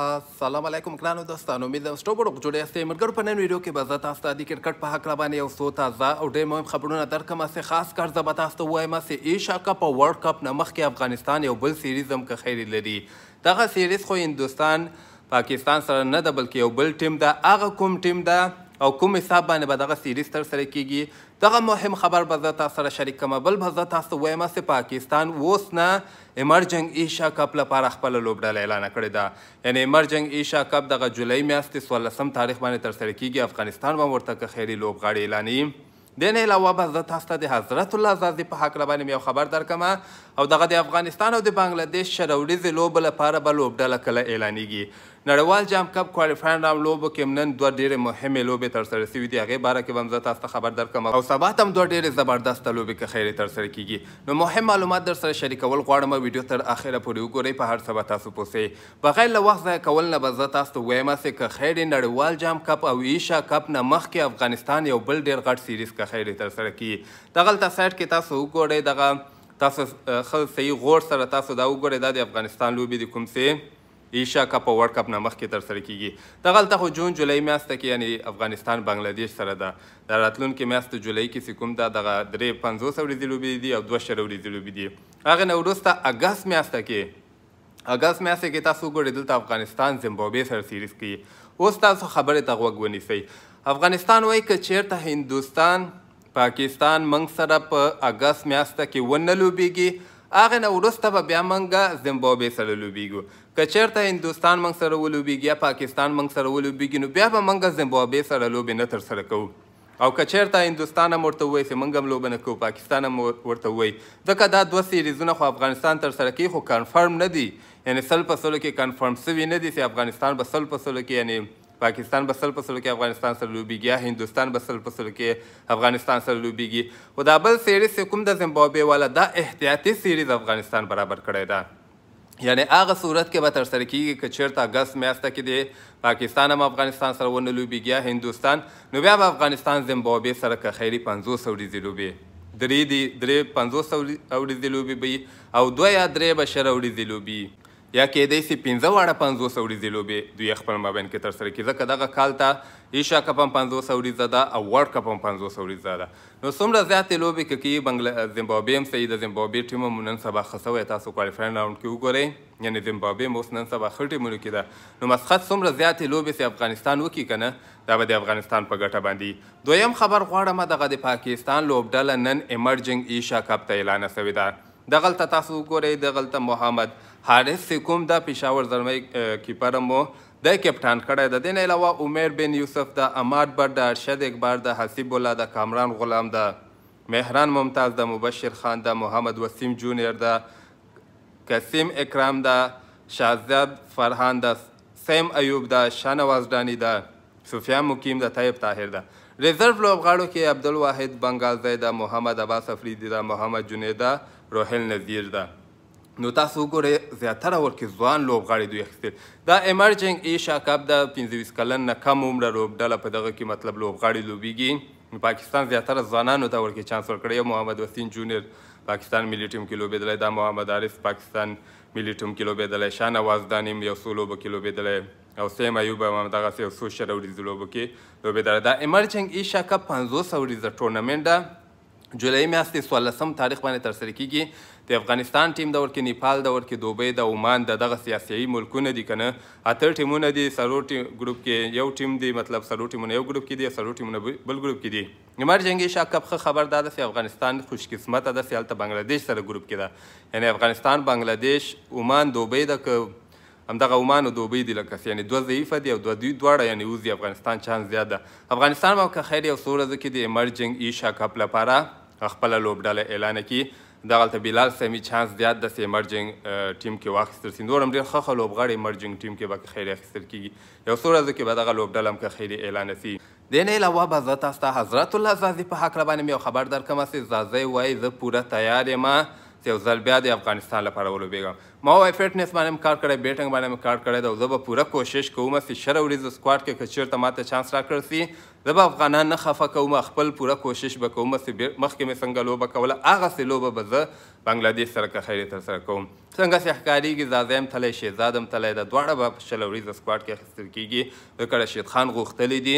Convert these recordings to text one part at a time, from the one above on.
السلام علیکم ګرانو دوستانو مې د سټوبر جوړې استې مرګر په نن ویډیو کې به زه تاسو ته د کرکټ په حق باندې یو څو تازه او ډېر مهم خبرونه درکم چې خاص کار زه به تاسو ته وایم چې ایشا کپ او ورلد کپ نه مخکې افغانستان یو بل سیریز هم که خیر لري دغه سیریز خو هندستان پاکستان سره نه ده بلکې یو بل ټیم ده هغه کوم ټیم ده او کوم حساب باندې به دغه سیریز تر سره کیږي دغه مهم خبر به زه تاسو سره شریک کوم بل به زه تاسو وایم چې پاکستان اوس نه ایمرجنګ ایشیا کپ لپاره خپل لوبډله اعلان کړې ده یعنی ایمرجنګ ایشیا کپ دغه جولای میاشتې 16 تاریخ باندې ترسره کیږي افغانستان به ورته خیری لوبغاړي اعلانوي دین علاوه به زه تاسو ته د حضرت الله زازي په حق باندې یو خبر درکمه او دغه د افغانستان او د بنگلاديش شروریز لوب لپاره به لوبډله کله اعلانېږي نړیوال جام کپ کوالیفاین رام لوبو کې نن دوه ډېرې مهمې لوبې ترسره شوي دي هغې باره کې به هم زه تاسو ته خبر درکړم او سبا ته هم دوه ډېرې زبردسته لوبې که خیرې ترسره کیږي نو مهم معلومات درسره شریکول غواړم ویډیو تر اخره پورې وګورئ په هر څه به تاسو پوسئ بغیر له وخت ضایع کول نه به زه تاسو ته وایم چې که خیرې نړیوال جام کپ او ایشا کپ نه مخکې افغانستان یو بل ډېر غټ سیریز که خیرې ترسره کیږي دغلته سایټ کې تاسو وګورئ دغه تاسو خل صحیح غور سره تاسو دا وګورئ دا د افغانستان لوبې د کوم څه ایشا کپ او ورلد کپ نه مخکې تر سره کیږي دغه هلته خو جون جولای میاشته کې یعنی افغانستان بنگلاديش سره ده د راتلونکي میاشت جولای کې چې کوم ده دغه درې پنځوس ورځې لوبې دي او دوه شل ورځې لوبې دي هغه نه وروسته اګست میاشته کې اګست میاشته کې تاسو ګورئ دلته افغانستان زیمبابوې سره سیریز کوي اوس تاسو خبرې ته غوږ ونیسئ افغانستان وایي که چیرته هندوستان پاکستان منګ سره په اګست میاشته کې ونه لوبېږي هغه نه وروسته به بیا موږ زیمبابوې سره لوبیږو که چېرته هندوستان موږ سره ولوبیږي یا پاکستان موږ سره ولوبیږي نو بیا به موږ زیمبابوې سره لوبې نه ترسره کوو او که چېرته هندوستان هم ورته ووایي چې موږ هم لوبه نه کوو پاکستان هم ورته ووایي ځکه دا دوه سیریزونه خو افغانستان ترسره کوي خو کنفرم نه دي یعنې سل په سلو کې کنفرم سوي نه دي چې افغانستان به سل په سلو کې یعنې پاکستان به سل په سلو کې افغانستان سره لوبېږي یا هندوستان به سل په سلو کې افغانستان سره لوبېږي خو دا بل سیریز چې کوم د زمبابوې والا دا احتیاطي سیریز افغانستان برابر کړی ده یعنی هغه صورت کې به ترسره کیږي که چېرته اګست میاشته کې د پاکستان هم افغانستان سره ونه لوبېږي یا هندوستان نو بیا به افغانستان زمبابوې سره که خیري پنځوس ورځې لوبې درې دی درې پنځوس ورځې لوبې به او دوه یا درې به شل ورځې لوبې یا کېدای شي پنځه واړه پنځوس ورځې لوبې دوی خپل مابین کې ترسره کړي ځکه دغه کال ته ایشا کپ هم پنځوس ورځې ده او ورلډ کپ هم پنځوس ورځې ده نو څومره زیاتې لوبې که کوي بنګله زیمبابوې هم صحیح د زیمبابوې ټیم هم نن سبا ښه سوی تاسو کوالیفاین راونډ کې وګورئ یعنې زیمبابوې هم اوس نن سبا ښه ټیمونو کې ده نو مسقط څومره زیاتې لوبې چې افغانستان وکړي که نه دا به د افغانستان په ګټه باندې دویم خبر غواړم دغه د پاکستان لوبډله نن ایمرجنګ ایشا کپ ته اعلانه سوې ده دغلته تاسو وګورئ دغلته محمد حارث کوم د پېښور زلمی کیپر مو د کپټان کړی د دین علاوه عمر بن یوسف د اماد بر د ارشد اکبر د حسیب الله د کامران غلام د مهران ممتاز د مبشر خان د محمد وسیم جونیور د قسیم اکرام د شازاد فرهان د سیم ایوب د شانواز دانی د دا سفیان مقیم د طیب طاهر ده ریزرو لوبغاړو کې عبدالواحد بنگازی ده محمد عباس افریدی ده محمد جنیدا روهل نذیر ده نو تاسو وګورئ زیاتره ورکې ځوان لوبغاړي دوی اخیستل دا ایمرجنګ ایشا کپ د 25 کلن نه کم عمره لوبډله په دغه کې مطلب لوبغاړي لوبیږي نو پاکستان زیاتره ځوانانو ته ورکې چانس ورکړی یو محمد وسیم جونیور پاکستان ملي ټیم کې لوبېدلی دا محمد عارف پاکستان ملي ټیم کې لوبېدلی شان اواز دانیم یو څو لوبو کې لوبېدلی او سیم ایوب هم همدغسې یو څو شل ورځې لوبو کې لوبېدلی دا ایمرجنګ ایشا کپ پنځوس ورځه ټورنمنټ ده جولای میاشتې څوارلسم تاریخ باندې ترسره کیږي د افغانستان ټیم دور کې نیپال دور کې دوبۍ د عمان د دغه سیاسي ملکونه دي کنه اته ټیمونه دي سرور ټیم ګروپ کې یو ټیم دی مطلب سرور ټیمونه یو ګروپ کې دي سرور ټیمونه بل ګروپ کې دي نیمار جنگي شا کپ خبر داده چې افغانستان خوشقسمت ده چې هلته بنگلاديش سره ګروپ کې ده یعنی افغانستان بنگلاديش عمان دوبۍ د همدغه عمان او دوبۍ دي لکه یعنی دوه ضعیفه دي او دوه دوی دواړه یعنی اوس افغانستان چانس زیات ده افغانستان به که خیر یو څو ورځو کې د ایمرجنګ ایشا کپ لپاره خپل لوبډله اعلان کړي دغلته بلال سمي چانس زیات د ایمرجنګ ټیم کې واخیستل سي نور هم ډېر ښه ښه لوبغاړي ایمرجنګ ټیم کې به خیر اخیستل کیږي یو څو ورځو کې به دغه لوبډله هم که خیر اعلان سي د نه علاوه به زه تاسو ته حضرت الله زازي په حق را باندې یو خبر درکوم چې زازي وایي زه پوره تیار یم چې یو ځل بیا د افغانستان لپاره ولوبېږم ما وای فټنس باندې مې کار کړی بیټنګ باندې مې کار کړی دی او زه به پوره کوشش کوم چې شره ورځ سکواډ کې که چېرته ما ته چانس راکړل سي زه به افغانان نه خفه کوم خپل پوره کوشش به کوم چې مخکې مې څنګه لوبه کوله هغسې لوبه به زه بنګلاديش سره که خیرې ترسره کوم څنګه چې ښکاریږي زازیم تللی شهزادم تللی ده دواړه به په شل ورځ سکواډ کې اخیستل کېږي ځکه رشید خان غوښتلی دي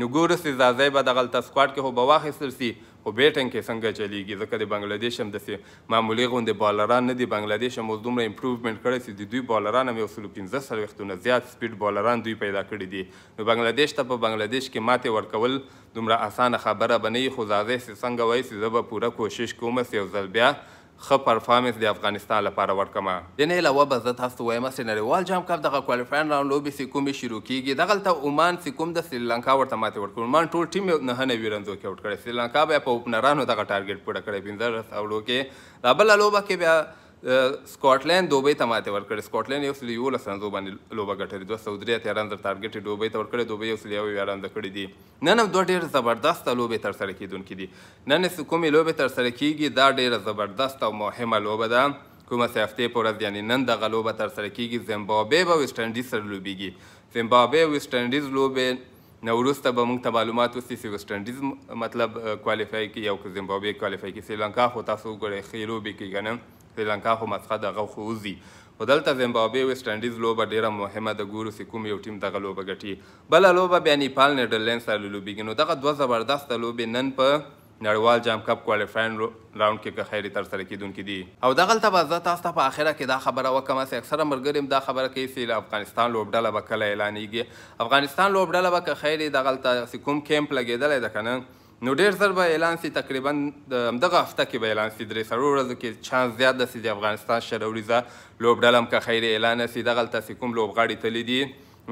نو ګوره سي زازی به دغلته سکواډ کې خو به واخیستل سي خو بیټنګ کې څنګه چلیږي ځکه د بنگلاديش هم داسې معمولی غوندې بالران نه دي بنگلاديش هم اوس دومره امپروومنټ کړی چې د دوی بالران هم یو سلو پنځه څلوېښتونه زیات سپیډ بالران دوی پیدا کړي دي نو بنگلاديش ته په بنگلاديش کې ماتې ورکول دومره اسانه خبره به نه وي خو ځاځی چې څنګه وایي چې زه به پوره کوشش کوم چې یو ځل بیا خ پرفارمنس د افغانستان لپاره ورکما د نه علاوه به زه تاسو وایم چې نړیوال جام کپ دغه کوالیفاین راوند لوبې سې کومې شروع کیږي دغه ته عمان سې کوم د سریلانکا ورته ماتې ورکړ عمان ټول ټیم نه نه ویرندو کې وټ کړ سریلانکا به په اوپنرانو دغه ټارګټ پوره کړی پینځه او لوکه دا بل لوبه کې بیا سکاټلند دوبۍ ته ماته ورکړې سکاټلند یو سل یولس رنزو باندې لوبه ګټلې دوه سوه درې اتیا رنزه ټارګټ یې دوبۍ ته ورکړې دوبۍ یو سل یو اویا رنزه کړې دي نن هم دوه ډېر زبردسته لوبې ترسره کېدونکې دي نن کومې لوبې ترسره کېږي دا ډېره زبردسته او مهمه لوبه ده کومه سه هفتې په ورځ یعنې نن دغه لوبه ترسره کېږي زیمبابوې به ویسټ انډیز سره لوبېږي زیمبابوې ویسټ انډیز لوبې نه وروسته به موږ ته معلومات وسی چې ویسټ انډیز مطلب کوالیفای کی یو که زیمبابوې کوالیفای کی سریلانکا خو تاسو وګورئ ښې لوبې کوي که نه سریلانکا خو مسقط هغه خو وځي خو دلته زیمبابوې ویسټ انډیز لوبه ډېره مهمه د ګورو چې کوم یو ټیم دغه لوبه ګټي بله لوبه بیا نیپال نیدرلینډ سره لوبیږي نو دغه دوه زبردسته لوبې نن په نړیوال جام کپ کوالیفاین راوند کې که خیري ترسره کیدونکي دي او دغلته به زه تاسو ته په اخره کې دا خبره وکړم چې اکثره ملګري دا خبره کوي چې افغانستان لوبډله به کله اعلانیږي افغانستان لوبډله به که خیري دغلته کوم کیمپ لګېدلی ده که نه نو ډیر زر به اعلان سي تقریبا دغه هفته کې به اعلان سي درې سرور ورځو کې چانس زیات ده چې د افغانستان شروریزه لوبډله هم که خیر اعلان سي دغه تاسو کوم لوبغاړي تللی دي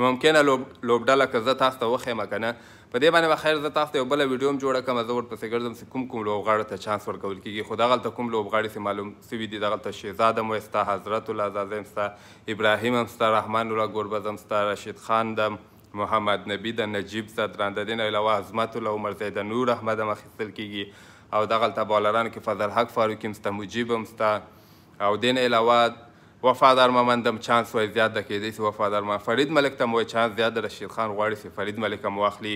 ممکنه لوبډله که زه تاسو ته وخیم کنه په دې باندې به خیر زه تاسو ته یو بل ویډیو هم جوړه کړم زه ورپسې ګرځم چې کوم کوم لوبغاړو ته چانس ورکول کیږي خو دغلته کوم لوبغاړي چې معلوم سوي دي دغلته شهزاد هم وایي ستا حضرت الله زازی هم ستا ابراهیم هم ستا رحمان الله ګوربز هم ستا رشید خان دم محمد نبی د نجیب صدران د دین علاوه عظمت الله عمر زید نور احمد هم اخیستل کیږي او دغلته بالران کې فضل حق فاروقي هم سته مجیب هم سته او دین علاوه وفادار ممندم چانس وای زیاته کېدی سي وفادار ما فرید ملک ته مو چانس زیاته رشید خان غواړي سي فرید ملک هم واخلي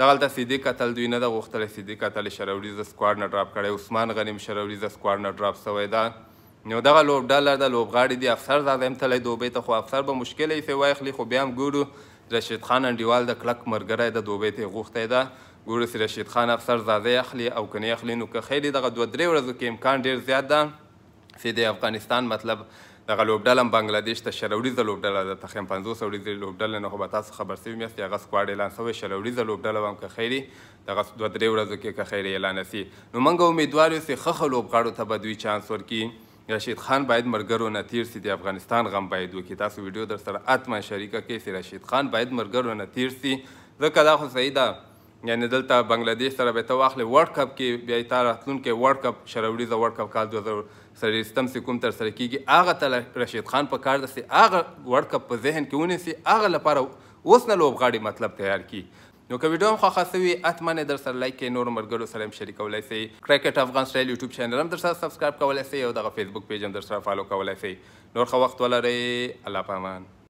دغلته سیدی قتل دوی نه د غوښتلی سیدی قتل شروری ز سکواډ نه ډراپ کړی عثمان غنیم شروری ز سکواډ نه ډراپ سوی دا نو دغه لوبډالر د لوبغاړي دی افسر زاده هم تللی دوبۍ ته خو افسر به مشکل یې سي واخلي خو بیا هم ګورو رشید خان انډیوال د کلک مرګری د دوبۍ ته غوښتی ده ګورو چې رشید خان افسر زاده اخلي او کنی اخلي نو که خیر دغه دوه درې ورځو کې امکان ډیر زیات ده چې د افغانستان مطلب دغه لوبډله بنگلاديش ته شلوړیزه لوبډله ده تقریبا 500 وړیزه لوبډله نه خو به تاسو خبر سوي میاست هغه سکواډ اعلان شوی شلوړیزه لوبډله هم که خیری دغه دوه درې ورځو کې که خیری اعلان شي نو موږ امیدوار یو چې ښه لوبغاړو ته به دوی چانس ورکړي رشید خان باید مرګرو نه تیر سي د افغانستان غم باید وکړي تاسو ویډیو در سره اتمه شریکه کړئ چې رشید خان باید مرګرو نه تیر سي ځکه دا خو صحیح ده یعنی دلته بنگلاديش سره به ته واخلې ورلد کپ کې بیا یې تا راتلونکی ورلد کپ شروړي د ورلد کپ کال دوه زره سرویستم سي کوم تر سره کېږي هغه ته رشید خان په کار ده چې هغه ورلد کپ په ذهن کې ونیسي هغه لپاره اوس نه لوبغاړي مطلب تیار کړي نو که ویډیو خوښه سوي اتمن در سره لایک کړئ نور مرګرو سره هم شریکولای شئ کرکټ افغان سټایل یوټیوب چینل هم در سره سبسکرایب کولای شئ او دغه فیسبوک پیج هم در سره فالو کولای شئ نور ښه وخت ولرئ الله پامان